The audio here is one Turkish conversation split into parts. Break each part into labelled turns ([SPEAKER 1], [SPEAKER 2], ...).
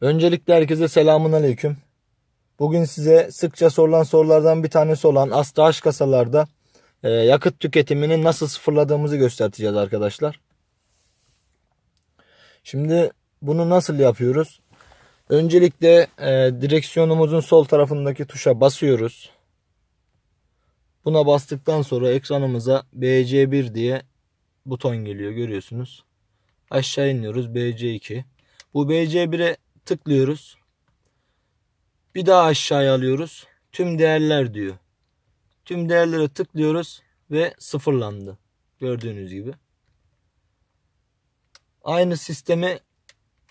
[SPEAKER 1] Öncelikle herkese selamun aleyküm. Bugün size sıkça sorulan sorulardan bir tanesi olan astaş kasalarda e, yakıt tüketimini nasıl sıfırladığımızı göstereceğiz arkadaşlar. Şimdi bunu nasıl yapıyoruz? Öncelikle e, direksiyonumuzun sol tarafındaki tuşa basıyoruz. Buna bastıktan sonra ekranımıza BC1 diye buton geliyor görüyorsunuz. Aşağı iniyoruz BC2. Bu BC1'e Tıklıyoruz. Bir daha aşağıya alıyoruz. Tüm değerler diyor. Tüm değerlere tıklıyoruz ve sıfırlandı. Gördüğünüz gibi. Aynı sistemi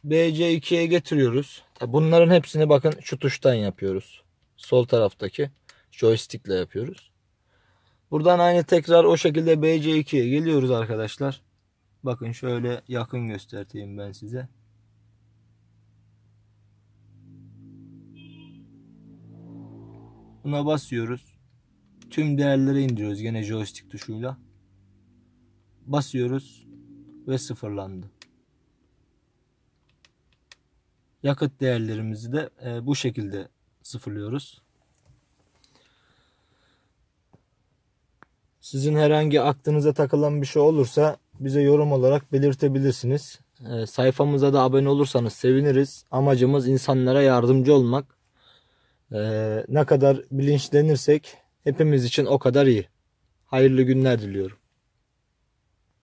[SPEAKER 1] BC2'ye getiriyoruz. Bunların hepsini bakın şu tuştan yapıyoruz. Sol taraftaki joystickle yapıyoruz. Buradan aynı tekrar o şekilde BC2'ye geliyoruz arkadaşlar. Bakın şöyle yakın göstereyim ben size. Buna basıyoruz. Tüm değerlere indiriyoruz gene joystick tuşuyla. Basıyoruz ve sıfırlandı. Yakıt değerlerimizi de e, bu şekilde sıfırlıyoruz. Sizin herhangi aklınıza takılan bir şey olursa bize yorum olarak belirtebilirsiniz. E, sayfamıza da abone olursanız seviniriz. Amacımız insanlara yardımcı olmak. Ee, ne kadar bilinçlenirsek hepimiz için o kadar iyi. Hayırlı günler diliyorum.